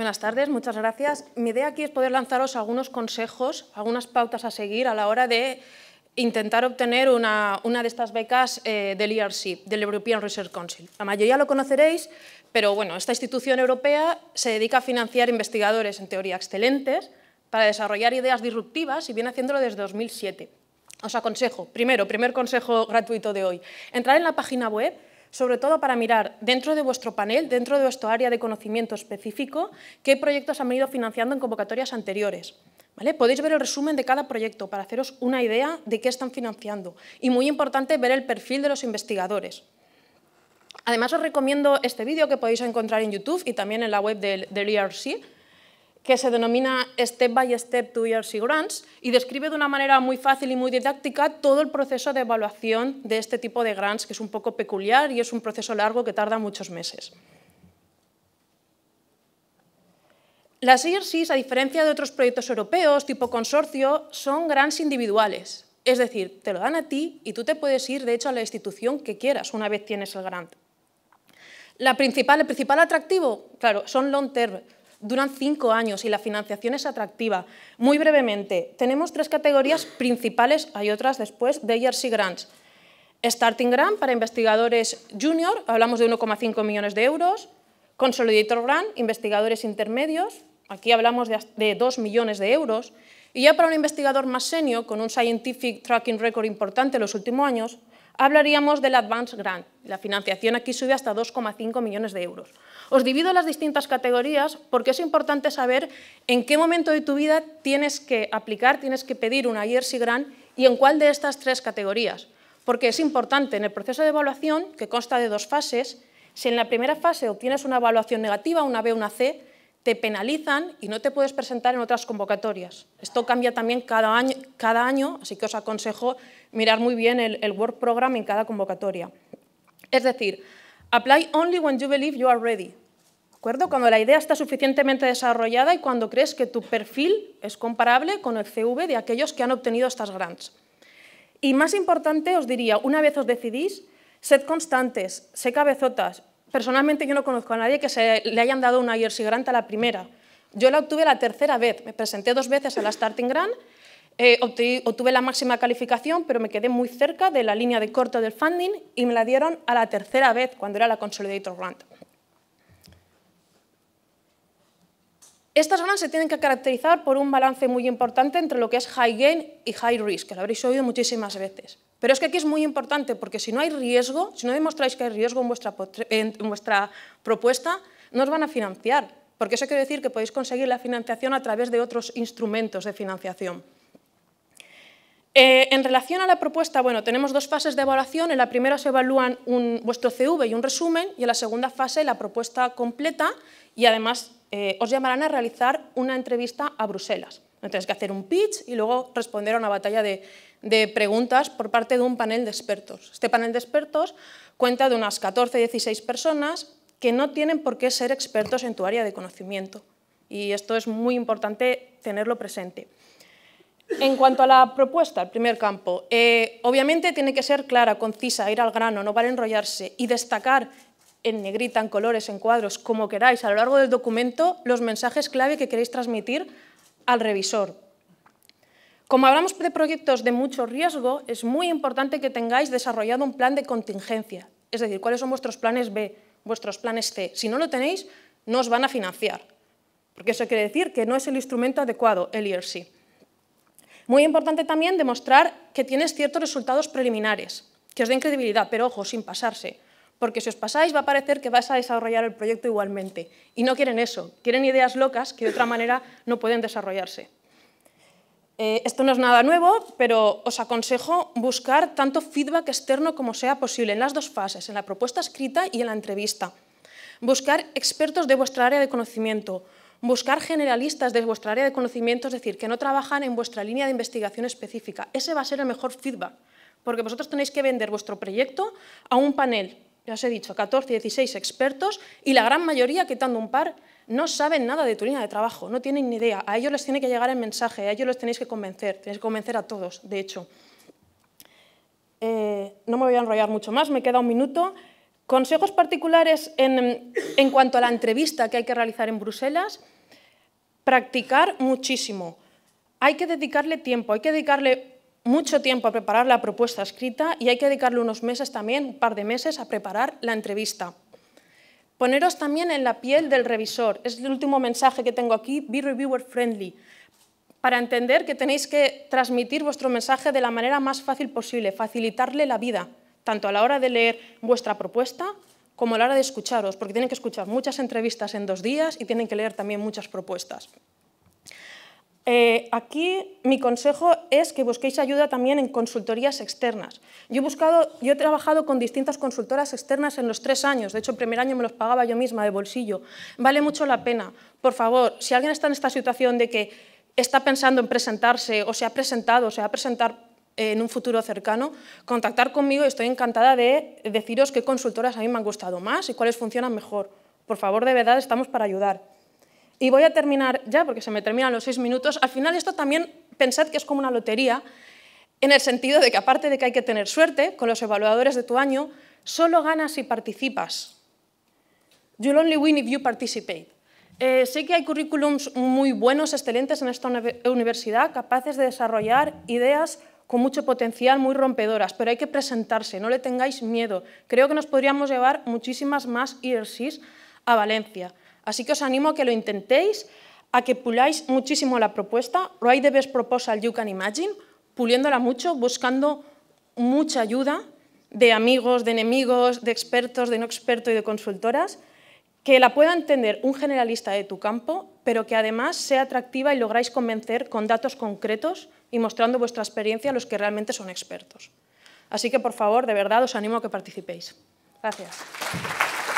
Buenas tardes, muchas gracias. Mi idea aquí es poder lanzaros algunos consejos, algunas pautas a seguir a la hora de intentar obtener una, de estas becas eh, del ERC, del European Research Council. La mayoría lo conoceréis, pero bueno, esta institución europea se dedica a financiar investigadores en teoría excelentes para desarrollar ideas disruptivas y viene haciéndolo desde 2007. Os aconsejo, primero, primer consejo gratuito de hoy, entrar en la página web sobre todo para mirar dentro de vuestro panel, dentro de vuestro área de conocimiento específico, qué proyectos han venido financiando en convocatorias anteriores. ¿Vale? Podéis ver el resumen de cada proyecto para haceros una idea de qué están financiando y muy importante ver el perfil de los investigadores. Además os recomiendo este vídeo que podéis encontrar en YouTube y también en la web del, ERC que se denomina Step by Step to ERC Grants y describe de una manera muy fácil y muy didáctica todo el proceso de evaluación de este tipo de grants, que es un poco peculiar y es un proceso largo que tarda muchos meses. Las ERCs, a diferencia de otros proyectos europeos tipo consorcio, son grants individuales. Es decir, te lo dan a ti y tú te puedes ir, de hecho, a la institución que quieras una vez tienes el grant. La principal, el principal atractivo, claro, son long term, duran cinco años y la financiación es atractiva. Muy brevemente, tenemos tres categorías principales, hay otras después, de ERC Grants. Starting Grant para investigadores junior, hablamos de 1,5 millones de euros. Consolidator Grant, investigadores intermedios, aquí hablamos de, 2 millones de euros. Y ya para un investigador más senior, con un scientific tracking record importante en los últimos años, hablaríamos del Advance Grant. La financiación aquí sube hasta 2,5 millones de euros. Os divido las distintas categorías porque es importante saber en qué momento de tu vida tienes que aplicar, tienes que pedir una ERC Grant y en cuál de estas tres categorías. Porque es importante en el proceso de evaluación, que consta de dos fases, si en la primera fase obtienes una evaluación negativa, una B, una C, te penalizan y no te puedes presentar en otras convocatorias. Esto cambia también cada año, cada año así que os aconsejo mirar muy bien el, el Work Program en cada convocatoria. Es decir, apply only when you believe you are ready. ¿De acuerdo? Cuando la idea está suficientemente desarrollada y cuando crees que tu perfil es comparable con el CV de aquellos que han obtenido estas grants. Y más importante, os diría, una vez os decidís, sed constantes, sed cabezotas Personalmente yo no conozco a nadie que se le hayan dado una Jersey Grant a la primera. Yo la obtuve la tercera vez, me presenté dos veces a la Starting Grant, eh, obtuve la máxima calificación, pero me quedé muy cerca de la línea de corto del funding y me la dieron a la tercera vez, cuando era la Consolidator Grant. Estas grants se tienen que caracterizar por un balance muy importante entre lo que es high gain y high risk, que lo habréis oído muchísimas veces. Pero es que aquí es muy importante, porque si no hay riesgo, si no demostráis que hay riesgo en vuestra, propuesta, no os van a financiar, porque eso quiere decir que podéis conseguir la financiación a través de otros instrumentos de financiación. Eh, en relación a la propuesta, bueno, tenemos dos fases de evaluación. En la primera se evalúan vuestro CV y un resumen, y en la segunda fase la propuesta completa, y además eh, os llamarán a realizar una entrevista a Bruselas. No tienes que hacer un pitch y luego responder a una batalla de, preguntas por parte de un panel de expertos. Este panel de expertos cuenta de unas 14, 16 personas que no tienen por qué ser expertos en tu área de conocimiento. Y esto es muy importante tenerlo presente. En cuanto a la propuesta, el primer campo, eh, obviamente tiene que ser clara, concisa, ir al grano, no vale enrollarse y destacar en negrita, en colores, en cuadros, como queráis, a lo largo del documento, los mensajes clave que queréis transmitir al revisor. Como hablamos de proyectos de mucho riesgo, es muy importante que tengáis desarrollado un plan de contingencia, es decir, cuáles son vuestros planes B, vuestros planes C. Si no lo tenéis, no os van a financiar, porque eso quiere decir que no es el instrumento adecuado, el ERC. Muy importante también demostrar que tienes ciertos resultados preliminares, que os den credibilidad, pero ojo, sin pasarse porque si os pasáis va a parecer que vais a desarrollar el proyecto igualmente. Y no quieren eso, quieren ideas locas que de otra manera no pueden desarrollarse. Eh, esto no es nada nuevo, pero os aconsejo buscar tanto feedback externo como sea posible en las dos fases, en la propuesta escrita y en la entrevista. Buscar expertos de vuestra área de conocimiento, buscar generalistas de vuestra área de conocimiento, es decir, que no trabajan en vuestra línea de investigación específica. Ese va a ser el mejor feedback, porque vosotros tenéis que vender vuestro proyecto a un panel ya os he dicho, 14, 16 expertos y la gran mayoría, quitando un par, no saben nada de tu línea de trabajo, no tienen ni idea. A ellos les tiene que llegar el mensaje, a ellos los tenéis que convencer, tenéis que convencer a todos, de hecho. Eh, no me voy a enrollar mucho más, me queda un minuto. Consejos particulares en cuanto a la entrevista que hay que realizar en Bruselas. Practicar muchísimo. Hay que dedicarle tiempo, hay que dedicarle mucho tiempo a preparar la propuesta escrita y hay que dedicarle unos meses también, un par de meses, a preparar la entrevista. Poneros también en la piel del revisor, es el último mensaje que tengo aquí, be reviewer friendly, para entender que tenéis que transmitir vuestro mensaje de la manera más fácil posible, facilitarle la vida, tanto a la hora de leer vuestra propuesta como a la hora de escucharos, porque tienen que escuchar muchas entrevistas en dos días y tienen que leer también muchas propuestas. Eh, aquí mi consejo es que busquéis ayuda también en consultorías externas. Yo he, yo he trabajado con distintas consultoras externas en los tres años, de hecho el primer año me los pagaba yo misma de bolsillo. Vale mucho la pena. Por favor, si alguien está en esta situación de que está pensando en presentarse o se ha presentado o se va a presentar eh, en un futuro cercano, contactar conmigo y estoy encantada de deciros qué consultoras a mí me han gustado más y cuáles funcionan mejor. Por favor, de verdad, estamos para ayudar. Y voy a terminar ya, porque se me terminan los seis minutos. Al final esto también, pensad que es como una lotería, en el sentido de que aparte de que hay que tener suerte con los evaluadores de tu año, solo ganas si participas. You'll only win if you participate. Eh, sé que hay currículums muy buenos, excelentes en esta universidad, capaces de desarrollar ideas con mucho potencial, muy rompedoras, pero hay que presentarse, no le tengáis miedo. Creo que nos podríamos llevar muchísimas más IRCs a Valencia. Así que os animo a que lo intentéis, a que puláis muchísimo la propuesta. Write the best proposal you can imagine, puliéndola mucho, buscando mucha ayuda de amigos, de enemigos, de expertos, de no expertos y de consultoras, que la pueda entender un generalista de tu campo, pero que además sea atractiva y lográis convencer con datos concretos y mostrando vuestra experiencia a los que realmente son expertos. Así que, por favor, de verdad, os animo a que participéis. Gracias.